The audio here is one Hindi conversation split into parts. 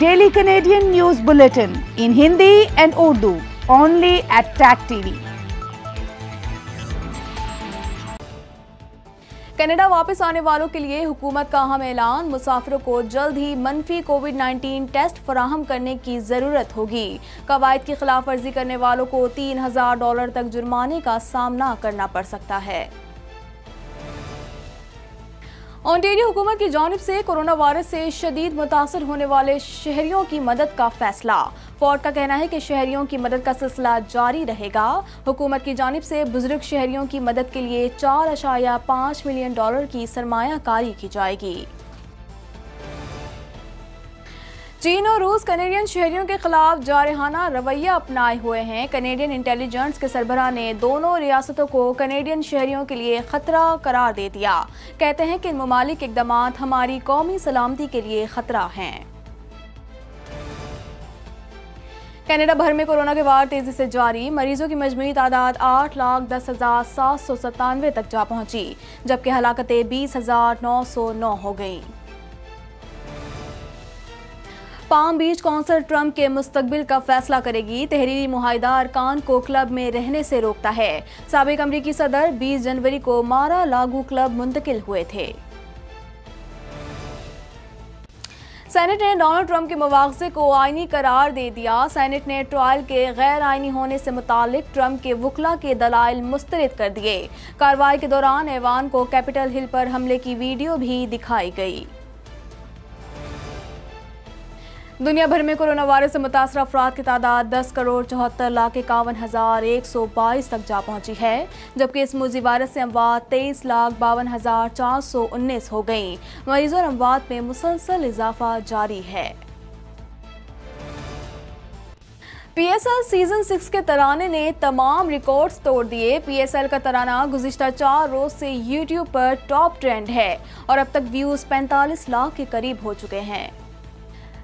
Daily Canadian news bulletin in Hindi and Urdu only at Tag TV Canada वापस आने वालों के लिए हुकूमत का अहम ऐलान मुसाफिरों को जल्द ही मनफी कोविड 19 टेस्ट फराहम करने की ज़रूरत होगी कवायद की खिलाफ वर्जी करने वालों को तीन हजार डॉलर तक जुर्माने का सामना करना पड़ सकता है ऑनटेरियो हुकूमत की जानब से कोरोना वायरस से शदीद मुतासर होने वाले शहरियों की मदद का फैसला फोर्ड का कहना है कि शहरियों की मदद का सिलसिला जारी रहेगा हुकूमत की जानब से बुजुर्ग शहरियों की मदद के लिए चार अशाया पाँच मिलियन डॉलर की सरमाकारी की जाएगी चीन और रूस कनेडियन शहरियों के खिलाफ जारहाना रवैया अपनाए हुए हैं कनेडियन इंटेलिजेंस के सरबरा ने दोनों रियासतों को कनेडियन शहरियों के लिए खतरा करार दे दिया कहते हैं कि इन ममालिक इकदाम हमारी कौमी सलामती के लिए खतरा हैं कनाडा भर में कोरोना के वार तेजी से जारी मरीजों की मजमू तादाद आठ लाख दस हजार सात सौ सत्तानवे तक जा पहुंची जबकि हलाकतें बीस हजार नौ सौ नौ हो गईं पाम बीच कौंसल ट्रंप के मुस्तबिल का फैसला करेगी तहरीरी माहिदा अरकान को क्लब में रहने से रोकता है सबक अमरीकी सदर 20 जनवरी को मारा लागू क्लब मुंतकिल हुए थे सेनेट ने डोनाल्ड ट्रंप के मुआवजे को आइनी करार दे दिया सेनेट ने ट्रायल के गैर आइनी होने से मुतल ट्रंप के वकला के दलाइल मुस्तरद कर दिए कार्रवाई के दौरान ऐवान को कैपिटल हिल पर हमले की वीडियो भी दिखाई गई दुनिया भर में कोरोना वायरस से मुतासर अफराद की तादाद दस करोड़ चौहत्तर लाख इक्यावन हज़ार एक सौ बाईस तक जा पहुंची है जबकि इस मोजी वायरस से अमवात तेईस लाख बावन हज़ार चार सौ उन्नीस हो गई मरीजों और अमवात में मुसलसल इजाफा जारी है एल सीजन सिक्स के तराने ने तमाम रिकॉर्ड्स तोड़ दिए एल का तराना गुजशत चार रोज से यूट्यूब पर टॉप ट्रेंड है और अब तक व्यूज 45 लाख के करीब हो चुके हैं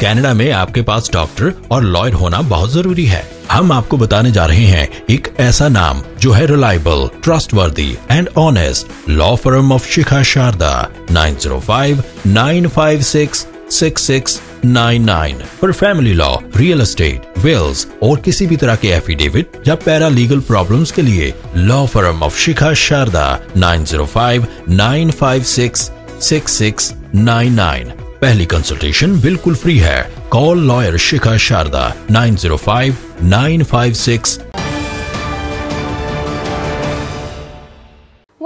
कनाडा में आपके पास डॉक्टर और लॉयर होना बहुत जरूरी है हम आपको बताने जा रहे हैं एक ऐसा नाम जो है reliable trustworthy and honest law firm of Shikha Sharda nine zero five nine five six six six nine nine for family law real estate wills और किसी भी तरह के एफिडेविट या पैरा लीगल प्रॉब्लम के लिए law firm of Shikha Sharda nine zero five nine five six six six nine nine पहली कंसल्टेशन बिल्कुल फ्री है call lawyer Shikha Sharda nine zero five nine five six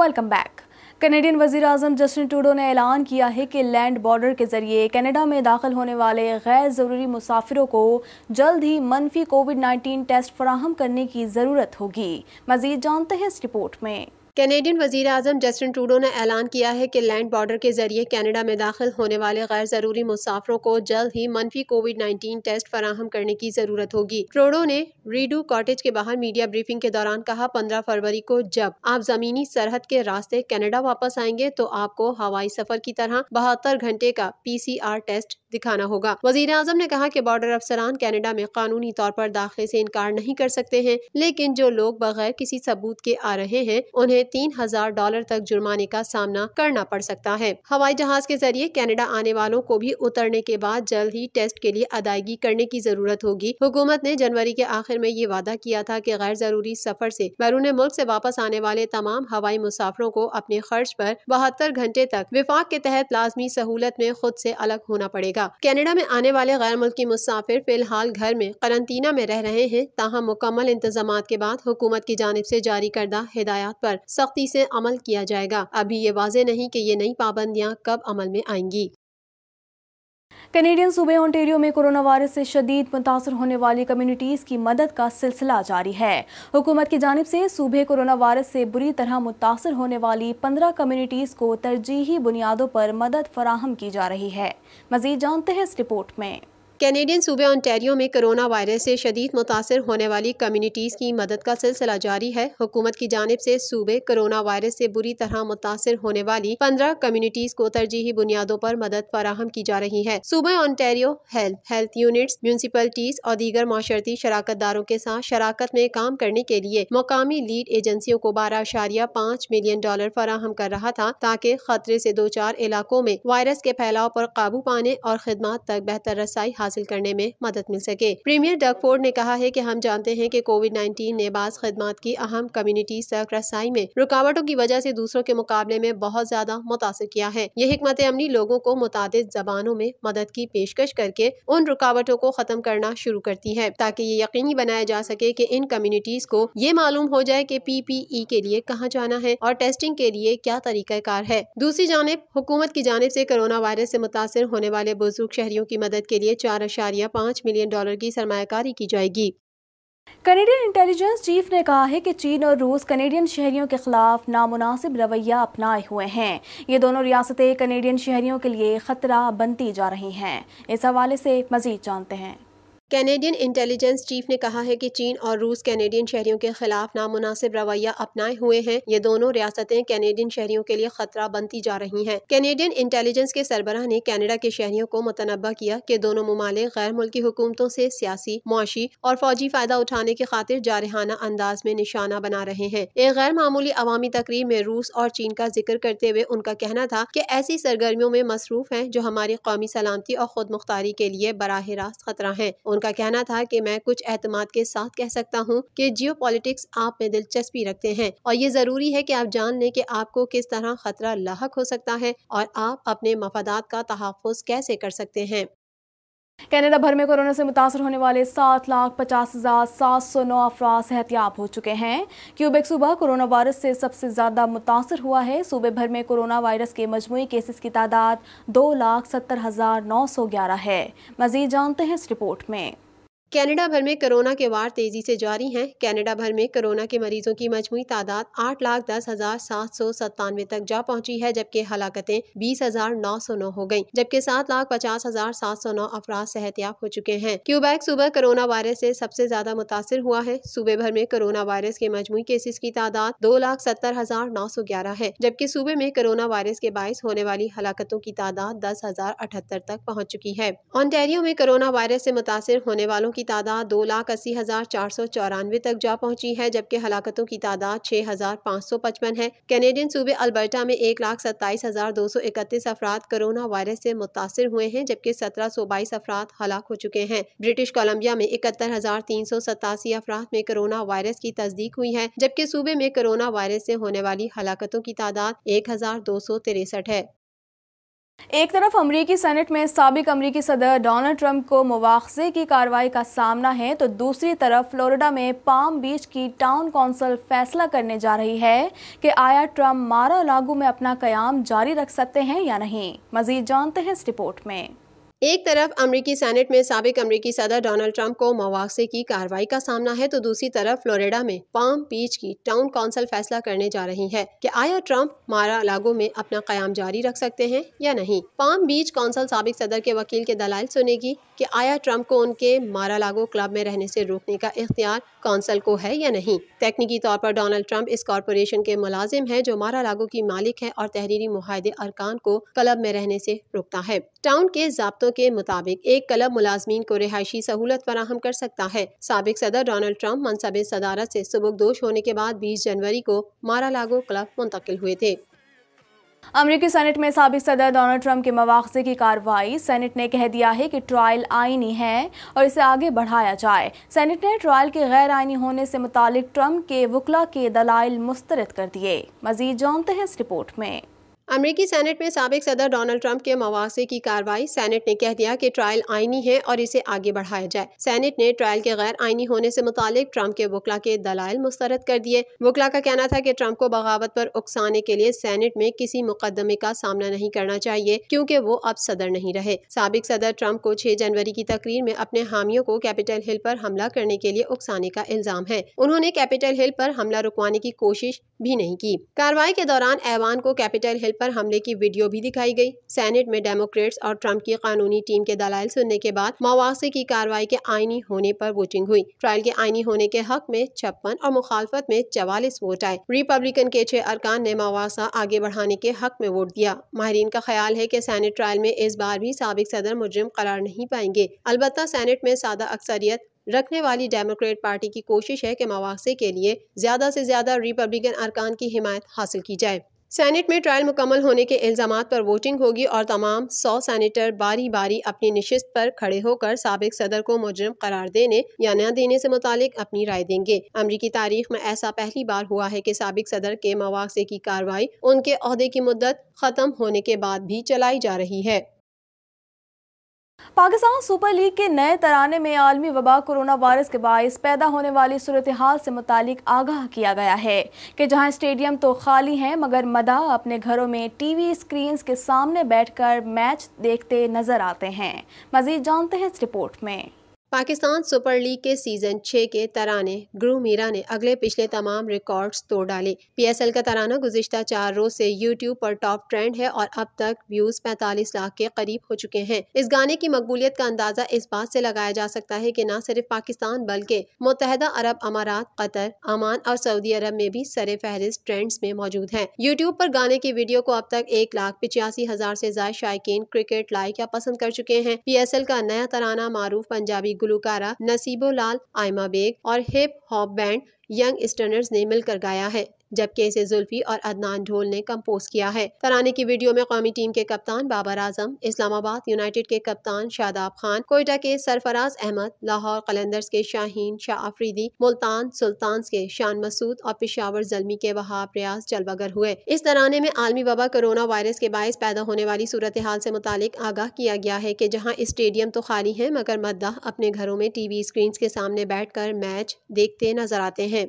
welcome back Canadian वजीर अजम जस्टिन टूडो ने ऐलान किया है कि लैंड बॉर्डर के जरिए कनाडा में दाखिल होने वाले गैर ज़रूरी मुसाफिरों को जल्द ही मनफी कोविड 19 टेस्ट फराहम करने की ज़रूरत होगी मजीद जानते हैं इस रिपोर्ट में कैनेडियन वजीर अजम जस्टिन ट्रूडो ने ऐलान किया है कि लैंड बॉर्डर के जरिए कनाडा में दाखिल होने वाले गैर जरूरी मुसाफरों को जल्द ही मनफी कोविड नाइन्टीन टेस्ट फराहम करने की जरूरत होगी ट्रोडो ने रीडू कॉटेज के बाहर मीडिया ब्रीफिंग के दौरान कहा पंद्रह फरवरी को जब आप जमीनी सरहद के रास्ते कनाडा वापस आएंगे तो आपको हवाई सफर की तरह बहत्तर घंटे का आर टेस्ट दिखाना होगा वजीर अजम ने कहा की बॉर्डर अफसरान कैनेडा में कानूनी तौर पर दाखिले ऐसी इनकार नहीं कर सकते हैं लेकिन जो लोग बगैर किसी सबूत के आ रहे हैं उन्हें उन्हें तीन हजार डॉलर तक जुर्माने का सामना करना पड़ सकता है हवाई जहाज के जरिए कनाडा आने वालों को भी उतरने के बाद जल्द ही टेस्ट के लिए अदायगी करने की जरूरत होगी हुकूमत ने जनवरी के आखिर में ये वादा किया था की गैर जरूरी सफर ऐसी बैरून मुल्क ऐसी वापस आने वाले तमाम हवाई मुसाफरों को अपने खर्च आरोप बहत्तर घंटे तक विफाक के तहत लाजमी सहूलत में खुद ऐसी अलग होना पड़ेगा कैनेडा में आने वाले गैर मुल्की मुसाफिर फिलहाल घर में करंतना में रह रहे हैं ताहम मुकम्मल इंतजाम के बाद हुकूमत की जानब ऐसी जारी करदा हिदायत आरोप सख्ती से अमल किया जाएगा अभी ये वाजे नहीं कि ये नई पाबंदियाँ कब अमल में आएंगी कनेडियन सूबे ओंटेरियो में कोरोना वायरस से शदीद मुतासर होने वाली कम्युनिटीज़ की मदद का सिलसिला जारी है हुकूमत की जानब से सूबे कोरोना वायरस से बुरी तरह मुतासर होने वाली पंद्रह कम्युनिटीज़ को तरजीही बुनियादों पर मदद फराहम की जा रही है मजीद जानते हैं इस रिपोर्ट में कैनेडियन सूबे ऑन्टेरियो में कोरोना वायरस से शदीद मुतासर होने वाली कम्यूनिटीज़ की मदद का सिलसिला जारी है हुकूमत की जानब से सूबे कोरोना वायरस से बुरी तरह मुतासर होने वाली पंद्रह कम्यूनिटीज़ को तरजीही बुनियादों पर मदद फराहम की जा रही है सूबे Ontario health health units municipalities और दीगर माशरती शराकत दारों के साथ शराकत में काम करने के लिए मकामी लीड एजेंसियों को बारह अशारिया पाँच मिलियन डॉलर फराहम कर रहा था ताकि खतरे से दो चार इलाकों में वायरस के फैलाव पर काबू पाने और खदमात तक बेहतर रसाई हासिल करने में मदद मिल सके प्रीमियर डगफोर्ड ने कहा है की हम जानते हैं की कोविड नाइन्टीन ने बास खदमात की अहम कम्युनिटी तक रसाई में रुकावटों की वजह से दूसरों के मुकाबले में बहुत ज्यादा मुतासर किया है ये हमत अमली लोगों को मुताद जबानों में मदद की पेशकश करके उन रुकावटों को खत्म करना शुरू करती है ताकि ये यकीनी बनाया जा सके की इन कम्युनिटीज को ये मालूम हो जाए की पी पीपीई के लिए कहाँ जाना है और टेस्टिंग के लिए क्या तरीक़ाकार है दूसरी जानब हुकूमत की जानब ऐसी कोरोना वायरस ऐसी मुतासर होने वाले बुजुर्ग शहरियों की मदद के लिए चार चार अशारिया पाँच मिलियन डॉलर की सरमाकारी की जाएगी कनेडियन इंटेलिजेंस चीफ ने कहा है कि चीन और रूस कनेडियन शहरियों के खिलाफ नामुनासिब रवैया अपनाए हुए हैं ये दोनों रियासतें कनेडियन शहरियों के लिए खतरा बनती जा रही हैं इस हवाले से मजीद जानते हैं कैनेडियन इंटेलिजेंस चीफ ने कहा है कि चीन और रूस कैनेडियन शहरियों के खिलाफ नामुनासिब रवैया अपनाए हुए हैं ये दोनों रियासतें कैनेडियन शहरियों के लिए खतरा बनती जा रही हैं कैनेडियन इंटेलिजेंस के सरबराह ने कैनेडा के शहरियों को मुतनबा किया कि दोनों ममालिक गैर मुल्की हुकूमतों से सियासी मुआशी और फौजी फायदा उठाने की खातिर जारहाना अंदाज में निशाना बना रहे हैं एक गैर मामूली अवामी तकरीब में रूस और चीन का जिक्र करते हुए उनका कहना था की ऐसी सरगर्मियों में मसरूफ है जो हमारी कौमी सलामती और खुद मुख्तारी के लिए बरह रास्त खतरा है उनका उनका कहना था कि मैं कुछ एहतम के साथ कह सकता हूँ कि जियो आप में दिलचस्पी रखते हैं और ये ज़रूरी है कि आप जान लें कि आपको किस तरह खतरा लाक हो सकता है और आप अपने मफादात का तहफ़ कैसे कर सकते हैं कनाडा भर में कोरोना से मुतासर होने वाले सात लाख पचास हज़ार सात सौ नौ अफरा सेहतियाब हो चुके हैं क्यूबेक सूबा कोरोना वायरस से सबसे ज़्यादा मुतासर हुआ है सूबे भर में कोरोना वायरस के मजमू केसेस की तादाद दो लाख सत्तर हज़ार नौ सौ ग्यारह है मज़ीद जानते हैं इस रिपोर्ट में कनाडा भर में कोरोना के वार तेजी से जारी हैं कनाडा भर में कोरोना के मरीजों की मजमू तादाद आठ लाख दस हजार सात सौ सत्तानवे तक जा पहुंची है जबकि हलाकतें बीस हजार नौ सौ नौ हो गयी जबकि सात लाख पचास हजार सात सौ नौ अफराज सेहतियाब हो चुके हैं क्यूबैक सूबा कोरोना वायरस से सबसे ज्यादा मुतासर हुआ है सूबे भर में कोरोना वायरस के मजमू केसेस की तादाद दो लाख सत्तर हजार नौ सौ ग्यारह है जबकि सूबे में कोरोना वायरस के बायस होने वाली हलाकतों की तादाद दस हजार अठहत्तर तक पहुँच चुकी है ऑनटेरियो में कोरोना वायरस ऐसी मुतासर होने वालों की की तादाद दो लाख अस्सी हज़ार चार सौ चौरानवे तक जा पहुंची है जबकि हलाकतों की तादाद छः हज़ार पाँच सौ पचपन है कैनेडियन सूबे अल्बर्टा में एक लाख सत्ताईस हज़ार दो सौ इकतीस अफराद कोरोना वायरस से मुतासर हुए हैं जबकि सत्रह सौ बाईस अफराद हलाक हो चुके हैं ब्रिटिश कोलम्बिया में इकहत्तर हज़ार तीन सौ सतासी अफराद में कोरोना वायरस की तस्दीक हुई है जबकि सूबे में कोरोना वायरस से होने वाली हलाकतों की तादाद एक हज़ार दो सौ तिरसठ है एक तरफ अमरीकी सेनेट में सबक अमरीकी सदर डोनाल्ड ट्रंप को मुआवजे की कार्रवाई का सामना है तो दूसरी तरफ फ्लोरिडा में पाम बीच की टाउन काउंसिल फैसला करने जा रही है कि आया ट्रंप मारा लागू में अपना क्याम जारी रख सकते हैं या नहीं मजीद जानते हैं इस रिपोर्ट में एक तरफ अमरीकी सेनेट में सबक अमरीकी सदर डोनाल्ड ट्रंप को मुआवजे की कार्रवाई का सामना है तो दूसरी तरफ फ्लोरिडा में पाम बीच की टाउन काउंसिल फैसला करने जा रही है कि आया ट्रंप मारा लागो में अपना क्याम जारी रख सकते हैं या नहीं पाम बीच काउंसिल सबक सदर के वकील के दलाल सुनेगी कि आया ट्रंप को उनके मारा लागो क्लब में रहने से रोकने का इख्तियार काउंसिल को है या नहीं तकनीकी तौर पर डोनाल्ड ट्रंप इस कॉरपोरेशन के मुलाजिम है जो मारा लागो की मालिक है और तहरीरी माहदे अरकान को क्लब में रहने से रोकता है टाउन के जब्तों ज़ब्तों के मुताबिक एक क्लब मुलाजमीन को रिहायशी सहूलत फराहम कर सकता है सबक सदर डोनल्ड ट्रंप मनसब सदारत ऐसी दोष होने के बाद बीस जनवरी को मारा लागो क्लब मुंतकिल हुए थे अमरीकी सेनेट में सबक सदर डोनाल्ड ट्रंप के मवाखजे की कार्रवाई सेनेट ने कह दिया है कि ट्रायल आइनी है और इसे आगे बढ़ाया जाए सेनेट ने ट्रायल के गैर आइनी होने से मुतालिक ट्रंप के वकला के दलाइल मुस्तरद कर दिए मजीद जानते हैं इस रिपोर्ट में अमेरिकी सेनेट में सबक सदर डोनाल्ड ट्रंप के मवासे की कार्रवाई सेनेट ने कह दिया कि ट्रायल आईनी है और इसे आगे बढ़ाया जाए सेनेट ने ट्रायल के गैर आईनी होने से मुतालिक ट्रंप के वकला के दलाल मुस्तरद कर दिए वकला का कहना था कि ट्रंप को बगावत पर उकसाने के लिए सेनेट में किसी मुकदमे का सामना नहीं करना चाहिए क्योंकि वो अब सदर नहीं रहे सबक सदर ट्रंप को छह जनवरी की तकरीर में अपने हामियों को कैपिटल हिल पर हमला करने के लिए उकसाने का इल्जाम है उन्होंने कैपिटल हिल पर हमला रुकवाने की कोशिश भी नहीं की कार्रवाई के दौरान ऐवान को कैपिटल हिल पर हमले की वीडियो भी दिखाई गई सेनेट में डेमोक्रेट्स और ट्रंप की कानूनी टीम के दलाल सुनने के बाद मवासे की कार्रवाई के आईनी होने पर वोटिंग हुई ट्रायल के आईनी होने के हक में छप्पन और मुखालफत में चवालीस वोट आए रिपब्लिकन के छह अरकान ने मवासा आगे बढ़ाने के हक में वोट दिया माहरीन का ख्याल है की सेनेट ट्रायल में इस बार भी सबक सदर मुजरम करार नहीं पाएंगे अलबत् सैनेट में सादा अक्सरियत रखने वाली डेमोक्रेट पार्टी की कोशिश है कि मवासे के लिए ज़्यादा से ज़्यादा रिपब्लिकन अरकान की हिमायत हासिल की जाए सैनेट में ट्रायल मुकम्मल होने के इल्ज़ाम पर वोटिंग होगी और तमाम सौ सैनिटर बारी बारी अपनी नशस्त पर खड़े होकर सबक सदर को मुजरम करार देने या न देने से मुतालिक अपनी राय देंगे अमरीकी तारीख में ऐसा पहली बार हुआ है कि सबक सदर के मवाजे की कार्रवाई उनके अहदे की मुद्दत ख़त्म होने के बाद भी चलाई जा रही है पाकिस्तान सुपर लीग के नए तराने में आलमी वबा कोरोना वायरस के बायस पैदा होने वाली सूरत हाल से मुतालिक आगाह किया गया है कि जहां स्टेडियम तो खाली हैं मगर मदा अपने घरों में टीवी स्क्रीन्स के सामने बैठकर मैच देखते नजर आते हैं मजीद जानते हैं इस रिपोर्ट में पाकिस्तान सुपर लीग के सीज़न छः के तराने ग्रू मीरा ने अगले पिछले तमाम रिकॉर्ड्स तोड़ डाले पीएसएल का तराना गुजशत चार रोज से यूट्यूब पर टॉप ट्रेंड है और अब तक व्यूज 45 लाख के करीब हो चुके हैं इस गाने की मकबूलियत का अंदाजा इस बात से लगाया जा सकता है कि न सिर्फ पाकिस्तान बल्कि मुतहदा अरब अमारात कतर अमान और सऊदी अरब में भी सर फहरिस्त ट्रेंड्स में मौजूद है यूट्यूब आरोप गाने की वीडियो को अब तक एक लाख पिचासी हजार ऐसी जायद शायक क्रिकेट लाइक या पसंद कर चुके हैं पी का नया तराना मारूफ पंजाबी गुलूकारा नसीबो लाल आयमा बेग और hip hop band Young Stunners ने मिलकर गाया है जबकि इसे जुल्फी और अदनान ढोल ने कम्पोज किया है तराने की वीडियो में कौमी टीम के कप्तान बाबर आजम इस्लामाबाद यूनाइटेड के कप्तान शादाब खान कोयटा के सरफराज अहमद लाहौर कलंदर्स के शाहीन शाह आफरीदी मुल्तान सुल्तान के शान मसूद और पिशावर जलमी के वहाब रियाज जलवागर हुए इस तराने में आलमी वबा कोरोना वायरस के बायस पैदा होने वाली सूरत हाल से मुतालिक आगाह किया गया है की जहाँ स्टेडियम तो खाली है मगर मद्दा अपने घरों में टीवी स्क्रीन के सामने बैठ कर मैच देखते नजर आते हैं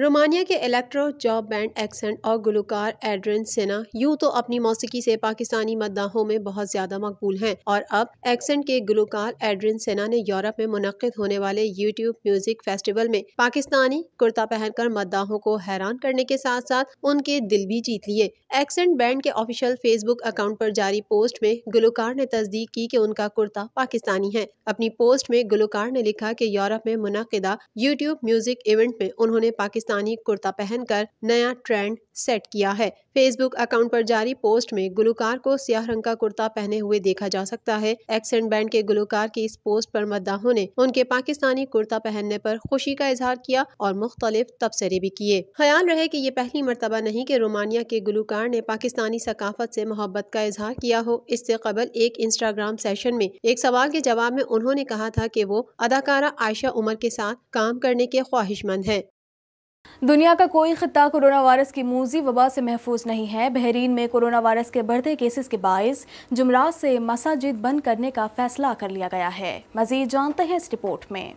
रोमानिया के इलेक्ट्रो जॉब बैंड एक्सेंट और गुलकार एड्रन सेना यूँ तो अपनी मौसीकी से पाकिस्तानी मददाहों में बहुत ज़्यादा मकबूल हैं और अब एक्सेंट के गुलकार एड्रन सेना ने यूरोप में मुनद होने वाले यूट्यूब म्यूजिक फेस्टिवल में पाकिस्तानी कुर्ता पहनकर मददाहों को हैरान करने के साथ साथ उनके दिल भी जीत लिए एक्सेंट बैंड के ऑफिशियल फेसबुक अकाउंट पर जारी पोस्ट में गुलकार ने तस्दीक की कि उनका कुर्ता पाकिस्तानी है अपनी पोस्ट में गुलकार ने लिखा कि यूरोप में मुनदा यूट्यूब म्यूजिक इवेंट में उन्होंने पाकिस्तान पाकिस्तानी कुर्ता पहनकर नया ट्रेंड सेट किया है फेसबुक अकाउंट पर जारी पोस्ट में गुलकार को सियाह रंग का कुर्ता पहने हुए देखा जा सकता है एक्सेंट बैंड के गुलकार की इस पोस्ट पर मद्दाहों ने उनके पाकिस्तानी कुर्ता पहनने पर खुशी का इजहार किया और मुख्तलिफ तबसरे भी किए ख्याल रहे की ये पहली मरतबा नहीं की रोमानिया के गुलकार ने पाकिस्तानी सकाफत ऐसी मोहब्बत का इजहार किया हो इससे कबल एक इंस्टाग्राम सेशन में एक सवाल के जवाब में उन्होंने कहा था की वो अदाकारा आयशा उमर के साथ काम करने के ख्वाहिशमंद हैं दुनिया का कोई खत्ता कोरोना वायरस की मूजी वबा से महफूज नहीं है बहरीन में कोरोना वायरस के बढ़ते केसेस के बायस जुमरात से मसाजिद बंद करने का फैसला कर लिया गया है मजीद जानते हैं इस रिपोर्ट में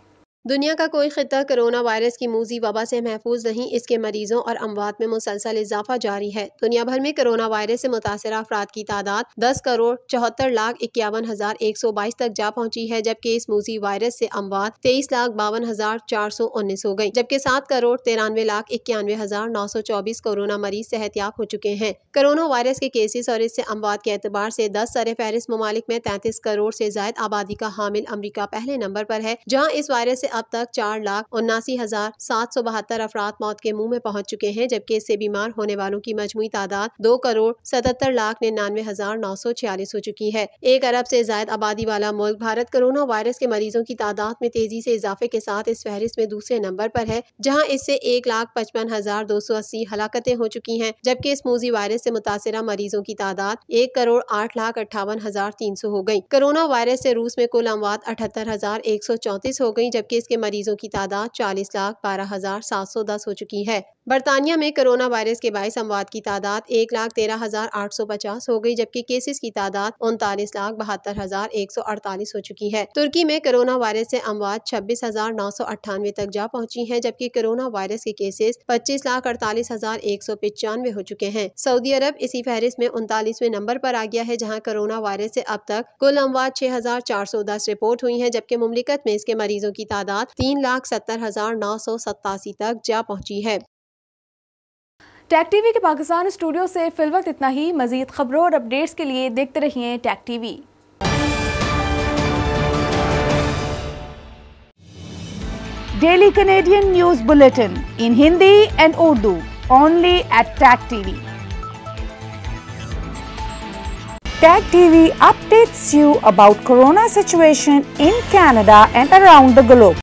दुनिया का कोई खिता कोरोना वायरस की मूजी वबा से महफूज नहीं इसके मरीजों और अमवात में मुसलसल इजाफा जारी है दुनिया भर में कोरोना वायरस से मुतासर अफराद की तादाद दस करोड़ चौहत्तर लाख इक्यावन हजार एक सौ बाईस तक जा पहुंची है जबकि इस मूजी वायरस से अमवात तेईस लाख बावन हजार चार सौ उन्नीस हो गयी जबकि सात करोड़ तिरानवे लाख इक्यानवे हजार नौ सौ चौबीस कोरोना मरीज सेहतियाब हो चुके हैं कोरोना वायरस के केसेस और इससे अमवात के एतबार से दस सर फहरिस्त ममालिक में तैंतीस करोड़ से जायद आबादी का हामिल अमरीका पहले नंबर पर है जहाँ इस वायरस से अब तक चार लाख उन्नासी हजार सात सौ बहत्तर अफराद मौत के मुंह में पहुंच चुके हैं जबकि इससे बीमार होने वालों की मजमू तादाद दो करोड़ सतहत्तर लाख निन्यानवे हजार नौ सौ छियालीस हो चुकी है एक अरब से जायद आबादी वाला मुल्क भारत कोरोना वायरस के मरीजों की तादाद में तेजी से इजाफे के साथ इस फहरिस्त में दूसरे नंबर पर है जहाँ इससे एक लाख पचपन हजार दो सौ अस्सी हलाकतें हो चुकी हैं जबकि इस मूजी वायरस से मुतासरा मरीजों की तादाद एक करोड़ आठ लाख अट्ठावन हजार तीन सौ हो गयी कोरोना वायरस से रूस में कुल अमवात अठहत्तर हजार एक सौ चौंतीस हो गयी जबकि केस के मरीजों की तादाद चालीस लाख बारह हजार सात सौ दस हो चुकी है बरतानिया में कोरोना वायरस के बायस अमवाद की तादाद एक लाख तेरह हजार आठ सौ पचास हो गई जबकि केसेस की तादाद उनतालीस लाख बहत्तर हजार एक सौ अड़तालीस हो चुकी है तुर्की में कोरोना वायरस से अमवाद छब्बीस हजार नौ सौ अट्ठानवे तक जा पहुंची है जबकि कोरोना वायरस के केसेस पच्चीस लाख अड़तालीस हजार एक सौ पचानवे हो चुके हैं सऊदी अरब इसी फहरिस्त में उनतालीसवें नंबर पर आ गया है जहाँ कोरोना वायरस से अब तक कुल अमवाद छह हजार चार सौ दस रिपोर्ट हुई है जबकि मुमलिकत में इसके मरीजों की तादाद तादाद तीन लाख सत्तर हजार नौ सौ सतासी तक जा पहुंची है टैक टीवी के पाकिस्तान स्टूडियो से फिलवक्त इतना ही मजीद खबरों और अपडेट्स के लिए देखते रहिए Tag TV daily Canadian news bulletin in Hindi and Urdu only at Tag TV Tag TV updates you about corona situation in Canada and around the globe.